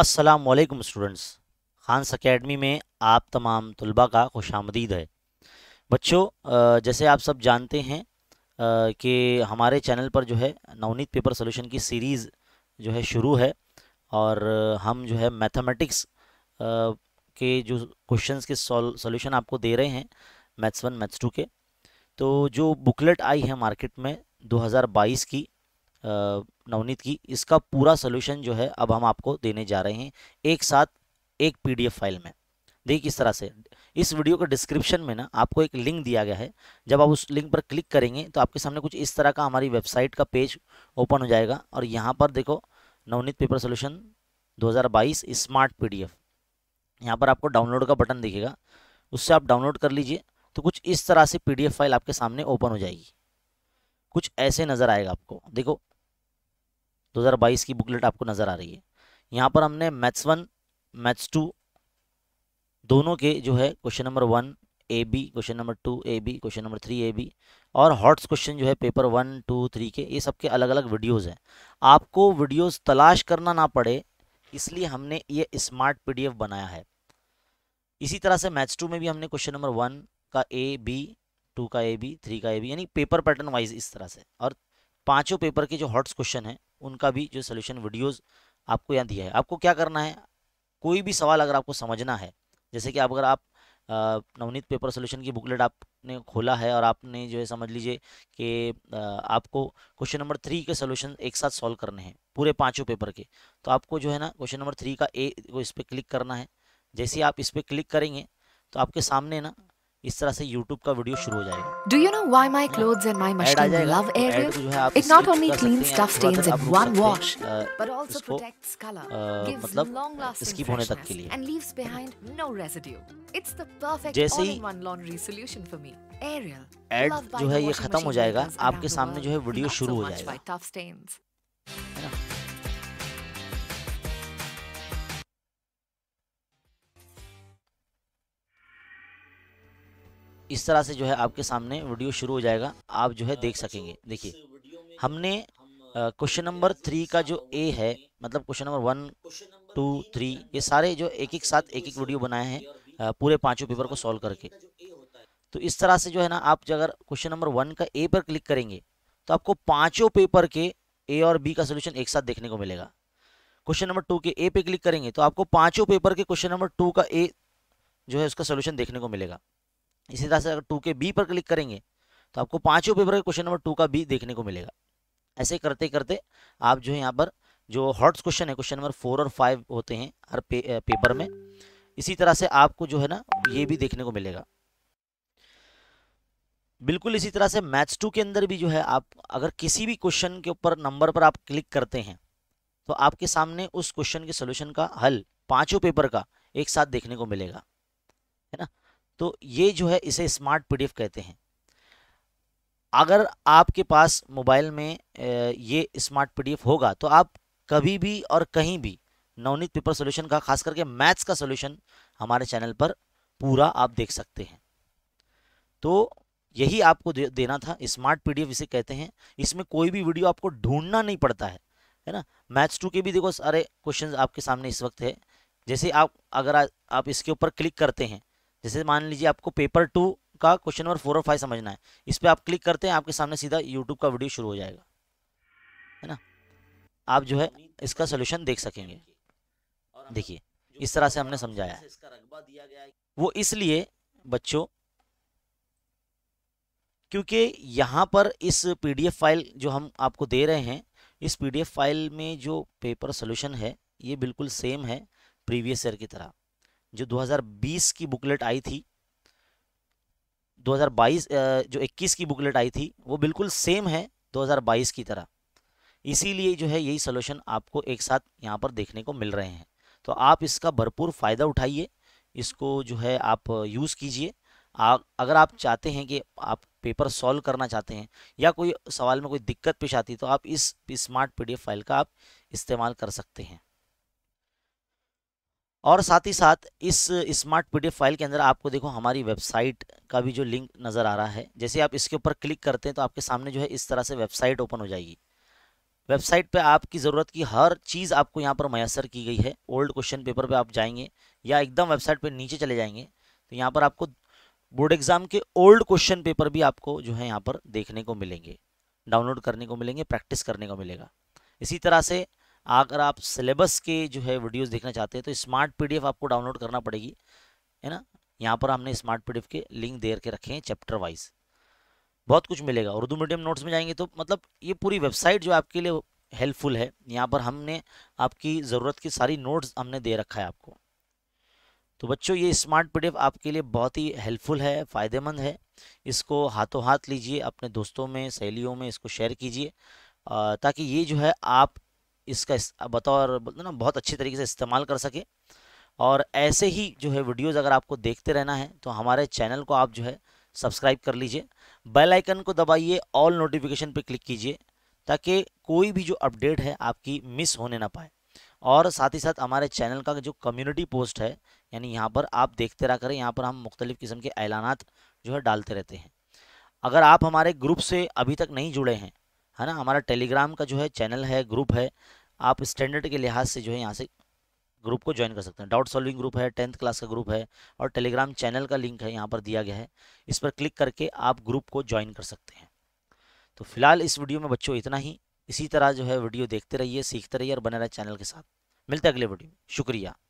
असलकम students Khans academy में आप तमाम तलबा का खुश आमदीद है बच्चों जैसे आप सब जानते हैं कि हमारे चैनल पर जो है नवनीत पेपर सोल्यूशन की सीरीज़ जो है शुरू है और हम जो है मैथमेटिक्स के जो क्वेश्चंस के सॉल्यूशन आपको दे रहे हैं मैथ्स वन मैथ्स टू के तो जो बुकलेट आई है मार्केट में 2022 की नवनीत की इसका पूरा सोल्यूशन जो है अब हम आपको देने जा रहे हैं एक साथ एक पी फाइल में देखिए किस तरह से इस वीडियो के डिस्क्रिप्शन में ना आपको एक लिंक दिया गया है जब आप उस लिंक पर क्लिक करेंगे तो आपके सामने कुछ इस तरह का हमारी वेबसाइट का पेज ओपन हो जाएगा और यहाँ पर देखो Navneet paper solution 2022 smart PDF यहाँ पर आपको डाउनलोड का बटन दिखेगा उससे आप डाउनलोड कर लीजिए तो कुछ इस तरह से पी फाइल आपके सामने ओपन हो जाएगी कुछ ऐसे नज़र आएगा आपको देखो 2022 की बुकलेट आपको नज़र आ रही है यहाँ पर हमने मैथ्स वन मैथ्स टू दोनों के जो है question number one A B question number two A B question number three A B और हॉट्स क्वेश्चन जो है पेपर वन टू थ्री के ये सबके अलग अलग वीडियोज़ हैं आपको वीडियोज़ तलाश करना ना पड़े इसलिए हमने ये स्मार्ट पीडीएफ बनाया है इसी तरह से मैथ्स टू में भी हमने क्वेश्चन नंबर वन का ए बी टू का ए बी थ्री का ए बी यानी पेपर पैटर्न वाइज इस तरह से और पांचों पेपर के जो हॉट्स क्वेश्चन हैं उनका भी जो सोल्यूशन वीडियोज़ आपको यहाँ दिया है आपको क्या करना है कोई भी सवाल अगर आपको समझना है जैसे कि अगर आप नवनीत पेपर सोल्यूशन की बुकलेट आपने खोला है और आपने जो है समझ लीजिए कि आपको क्वेश्चन नंबर थ्री के सोल्यूशन एक साथ सॉल्व करने हैं पूरे पांचों पेपर के तो आपको जो है ना क्वेश्चन नंबर थ्री का ए को इस पर क्लिक करना है जैसे आप इस पर क्लिक करेंगे तो आपके सामने ना इस तरह से YouTube का वीडियो शुरू हो जाएगा Do you know why my clothes and my mushroom love Ariel? It not only cleans stuff stains in one wash, but also protects color, gives long-lasting freshness, and leaves behind no residue. It's the perfect all-in-one laundry solution for me. Ariel. Ad जो है ये खत्म हो जाएगा आपके सामने जो है वीडियो शुरू हो जाएगा इस तरह से जो है आपके सामने वीडियो शुरू हो जाएगा आप जो है देख अच्छा, सकेंगे तो देखिए हमने क्वेश्चन नंबर थ्री का जो ए है मतलब question number one two three ये सारे जो एक एक साथ एक एक वीडियो बनाए हैं पूरे पांचों पेपर को सॉल्व करके तो इस तरह से जो है ना आप अगर क्वेश्चन नंबर वन का ए पर क्लिक करेंगे तो आपको पांचों पेपर के ए और बी का सोल्यूशन एक साथ देखने को मिलेगा क्वेश्चन नंबर टू के ए पे क्लिक करेंगे तो आपको पांचों पेपर के क्वेश्चन नंबर टू का ए जो है उसका सोल्यूशन देखने को मिलेगा इसी तरह से अगर टू के बी पर क्लिक करेंगे तो आपको पाँचों पेपर के क्वेश्चन नंबर टू का बी देखने को मिलेगा ऐसे करते करते आप जो है यहाँ पर जो हॉट्स क्वेश्चन है क्वेश्चन नंबर फोर और फाइव होते हैं हर पे, पेपर में इसी तरह से आपको जो है ना ये भी देखने को मिलेगा बिल्कुल इसी तरह से मैथ्स टू के अंदर भी जो है आप अगर किसी भी क्वेश्चन के ऊपर नंबर पर आप क्लिक करते हैं तो आपके सामने उस क्वेश्चन के सोल्यूशन का हल पांचों पेपर का एक साथ देखने को मिलेगा है ना तो ये जो है इसे स्मार्ट पीडीएफ कहते हैं अगर आपके पास मोबाइल में ये स्मार्ट पीडीएफ होगा तो आप कभी भी और कहीं भी नवनीत पेपर सोल्यूशन का खास करके मैथ्स का सोल्यूशन हमारे चैनल पर पूरा आप देख सकते हैं तो यही आपको दे, देना था स्मार्ट पीडीएफ इसे कहते हैं इसमें कोई भी वीडियो आपको ढूंढना नहीं पड़ता है है ना मैथ्स टू के भी देखो सारे क्वेश्चन आपके सामने इस वक्त है जैसे आप अगर आ, आप इसके ऊपर क्लिक करते हैं जैसे मान लीजिए आपको पेपर टू का क्वेश्चन नंबर फोर और फाइव समझना है इस पर आप क्लिक करते हैं आपके सामने सीधा यूट्यूब का वीडियो शुरू हो जाएगा है ना आप जो है इसका सोल्यूशन देख सकेंगे देखिए इस तरह से हमने समझाया वो इसलिए बच्चों क्योंकि यहाँ पर इस पीडीएफ फाइल जो हम आपको दे रहे हैं इस पीडीएफ फाइल में जो पेपर सोल्यूशन है ये बिल्कुल सेम है प्रीवियस ईयर की तरह जो 2020 की बुकलेट आई थी 2022 जो 21 की बुकलेट आई थी वो बिल्कुल सेम है 2022 की तरह इसीलिए जो है यही सोल्यूशन आपको एक साथ यहाँ पर देखने को मिल रहे हैं तो आप इसका भरपूर फ़ायदा उठाइए इसको जो है आप यूज़ कीजिए अगर आप चाहते हैं कि आप पेपर सॉल्व करना चाहते हैं या कोई सवाल में कोई दिक्कत पेश आती है तो आप इस स्मार्ट पीडीएफ फाइल का आप इस्तेमाल कर सकते हैं और साथ ही साथ इस स्मार्ट पीडीएफ फाइल के अंदर आपको देखो हमारी वेबसाइट का भी जो लिंक नज़र आ रहा है जैसे आप इसके ऊपर क्लिक करते हैं तो आपके सामने जो है इस तरह से वेबसाइट ओपन हो जाएगी वेबसाइट पे आपकी ज़रूरत की हर चीज़ आपको यहाँ पर मैसर की गई है ओल्ड क्वेश्चन पेपर पे आप जाएंगे या एकदम वेबसाइट पे नीचे चले जाएंगे तो यहाँ पर आपको बोर्ड एग्ज़ाम के ओल्ड क्वेश्चन पेपर भी आपको जो है यहाँ पर देखने को मिलेंगे डाउनलोड करने को मिलेंगे प्रैक्टिस करने को मिलेगा इसी तरह से अगर आप सिलेबस के जो है वीडियोस देखना चाहते हैं तो स्मार्ट पीडीएफ आपको डाउनलोड करना पड़ेगी है ना यहाँ पर हमने स्मार्ट पीडीएफ के लिंक दे के रखे हैं चैप्टर वाइज बहुत कुछ मिलेगा उर्दू मीडियम नोट्स में जाएंगे तो मतलब ये पूरी वेबसाइट जो आपके लिए हेल्पफुल है यहाँ पर हमने आपकी ज़रूरत की सारी नोट्स हमने दे रखा है आपको तो बच्चों ये स्मार्ट पी आपके लिए बहुत ही हेल्पफुल है फ़ायदेमंद है इसको हाथों हाथ लीजिए अपने दोस्तों में सहेलियों में इसको शेयर कीजिए ताकि ये जो है आप इसका बतौर ना बहुत अच्छी तरीके से इस्तेमाल कर सके और ऐसे ही जो है वीडियोस अगर आपको देखते रहना है तो हमारे चैनल को आप जो है सब्सक्राइब कर लीजिए बेल आइकन को दबाइए ऑल नोटिफिकेशन पे क्लिक कीजिए ताकि कोई भी जो अपडेट है आपकी मिस होने ना पाए और साथ ही साथ हमारे चैनल का जो कम्युनिटी पोस्ट है यानी यहाँ पर आप देखते रह करें यहाँ पर हम मुख्तलिफ़ किस्म के ऐलान जो है डालते रहते हैं अगर आप हमारे ग्रुप से अभी तक नहीं जुड़े हैं है ना हमारा टेलीग्राम का जो है चैनल है ग्रुप है आप स्टैंडर्ड के लिहाज से जो है यहाँ से ग्रुप को ज्वाइन कर सकते हैं डाउट सॉल्विंग ग्रुप है टेंथ क्लास का ग्रुप है और टेलीग्राम चैनल का लिंक है यहाँ पर दिया गया है इस पर क्लिक करके आप ग्रुप को ज्वाइन कर सकते हैं तो फिलहाल इस वीडियो में बच्चों इतना ही इसी तरह जो है वीडियो देखते रहिए सीखते रहिए और बने रहे चैनल के साथ मिलते हैं अगले वीडियो में शुक्रिया